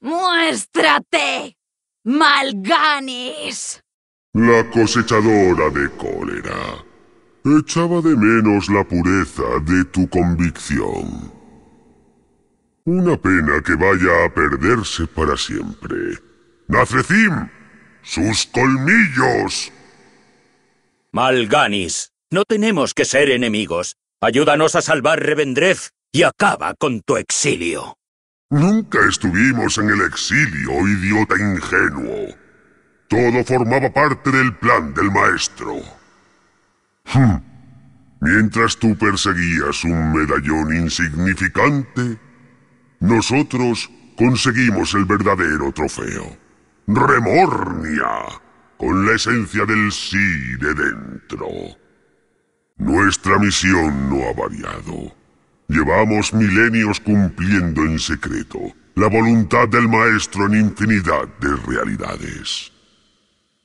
¡Muéstrate! ¡Malganis! La cosechadora de cólera. Echaba de menos la pureza de tu convicción. Una pena que vaya a perderse para siempre. ¡Nafrecim! ¡Sus colmillos! Malganis, no tenemos que ser enemigos. Ayúdanos a salvar Revendrez y acaba con tu exilio. Nunca estuvimos en el exilio, idiota ingenuo. Todo formaba parte del plan del maestro. Hmm. Mientras tú perseguías un medallón insignificante, nosotros conseguimos el verdadero trofeo. Remornia, con la esencia del sí de dentro. Nuestra misión no ha variado. Llevamos milenios cumpliendo en secreto la voluntad del Maestro en infinidad de realidades.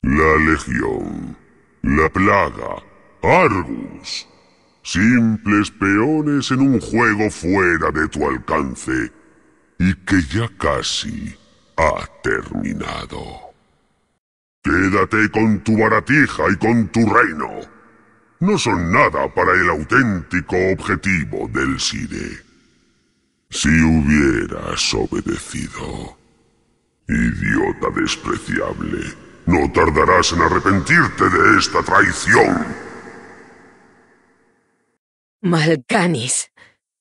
La Legión, la Plaga, Argus, simples peones en un juego fuera de tu alcance y que ya casi ha terminado. Quédate con tu baratija y con tu reino no son nada para el auténtico objetivo del Sire. Si hubieras obedecido, idiota despreciable, no tardarás en arrepentirte de esta traición. Malcanis,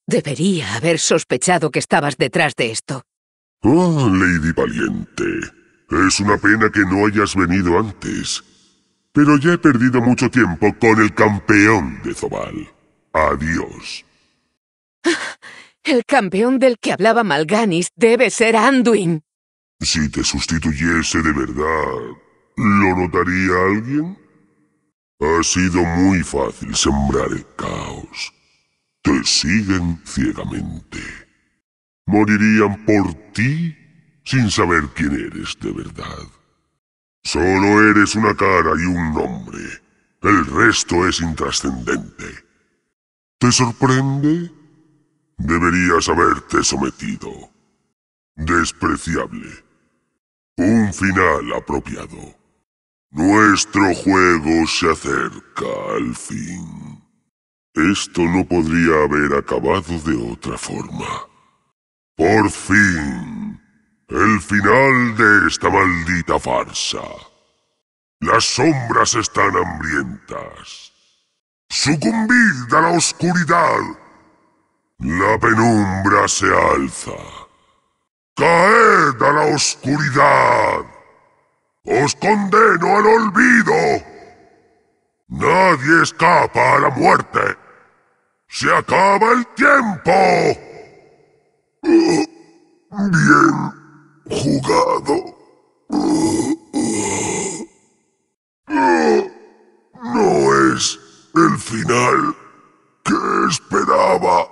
debería haber sospechado que estabas detrás de esto. Oh, Lady Valiente, es una pena que no hayas venido antes. Pero ya he perdido mucho tiempo con el campeón de Zobal. Adiós. El campeón del que hablaba Malganis debe ser Anduin. Si te sustituyese de verdad, ¿lo notaría alguien? Ha sido muy fácil sembrar el caos. Te siguen ciegamente. Morirían por ti sin saber quién eres de verdad. Solo eres una cara y un nombre. El resto es intrascendente. ¿Te sorprende? Deberías haberte sometido. Despreciable. Un final apropiado. Nuestro juego se acerca al fin. Esto no podría haber acabado de otra forma. Por fin. El final de esta maldita farsa. Las sombras están hambrientas. Sucumbid a la oscuridad. La penumbra se alza. Caed a la oscuridad. Os condeno al olvido. Nadie escapa a la muerte. Se acaba el tiempo. No es el final que esperaba.